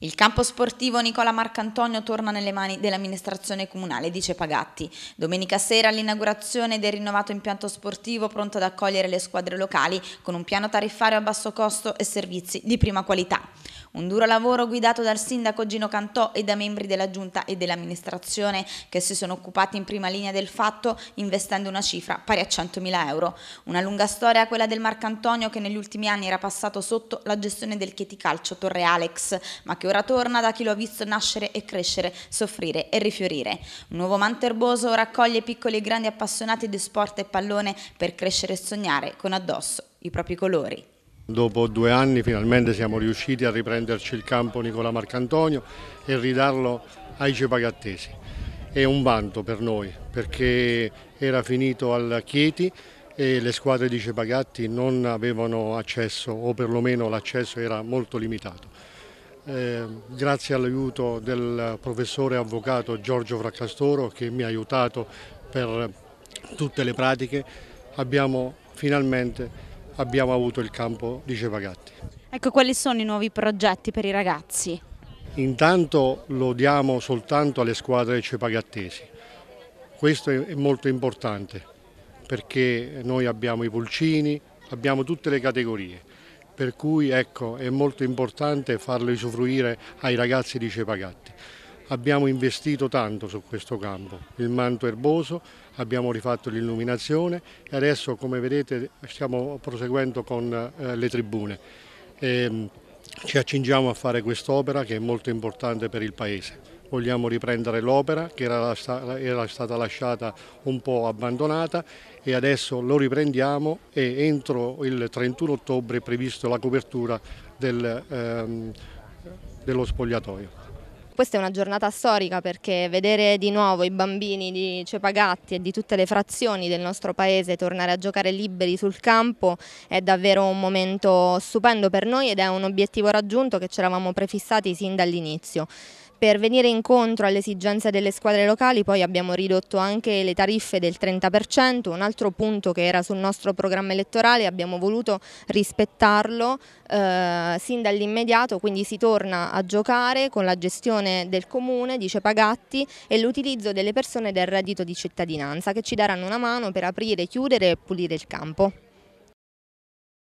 Il campo sportivo Nicola Marcantonio torna nelle mani dell'amministrazione comunale, dice Pagatti. Domenica sera l'inaugurazione del rinnovato impianto sportivo pronto ad accogliere le squadre locali con un piano tariffario a basso costo e servizi di prima qualità. Un duro lavoro guidato dal sindaco Gino Cantò e da membri della giunta e dell'amministrazione che si sono occupati in prima linea del fatto investendo una cifra pari a 100.000 euro. Una lunga storia quella del Marcantonio che negli ultimi anni era passato sotto la gestione del Chieticalcio Torre Alex, ma che ora torna da chi lo ha visto nascere e crescere, soffrire e rifiorire. Un nuovo Manterboso raccoglie piccoli e grandi appassionati di sport e pallone per crescere e sognare con addosso i propri colori. Dopo due anni finalmente siamo riusciti a riprenderci il campo Nicola Marcantonio e ridarlo ai cepagattesi. È un vanto per noi perché era finito al Chieti e le squadre di Cepagatti non avevano accesso o perlomeno l'accesso era molto limitato. Eh, grazie all'aiuto del professore avvocato Giorgio Fraccastoro che mi ha aiutato per tutte le pratiche abbiamo finalmente abbiamo avuto il campo di Cepagatti. Ecco, quali sono i nuovi progetti per i ragazzi? Intanto lo diamo soltanto alle squadre cepagattesi, questo è molto importante perché noi abbiamo i pulcini, abbiamo tutte le categorie, per cui ecco, è molto importante farlo usufruire ai ragazzi di Cepagatti abbiamo investito tanto su questo campo, il manto erboso, abbiamo rifatto l'illuminazione e adesso come vedete stiamo proseguendo con eh, le tribune. E, ehm, ci accingiamo a fare quest'opera che è molto importante per il Paese. Vogliamo riprendere l'opera che era, era stata lasciata un po' abbandonata e adesso lo riprendiamo e entro il 31 ottobre è prevista la copertura del, ehm, dello spogliatoio. Questa è una giornata storica perché vedere di nuovo i bambini di Cepagatti e di tutte le frazioni del nostro paese tornare a giocare liberi sul campo è davvero un momento stupendo per noi ed è un obiettivo raggiunto che ci eravamo prefissati sin dall'inizio. Per venire incontro alle esigenze delle squadre locali poi abbiamo ridotto anche le tariffe del 30%, un altro punto che era sul nostro programma elettorale, abbiamo voluto rispettarlo eh, sin dall'immediato, quindi si torna a giocare con la gestione del comune, dice Pagatti, e l'utilizzo delle persone del reddito di cittadinanza che ci daranno una mano per aprire, chiudere e pulire il campo.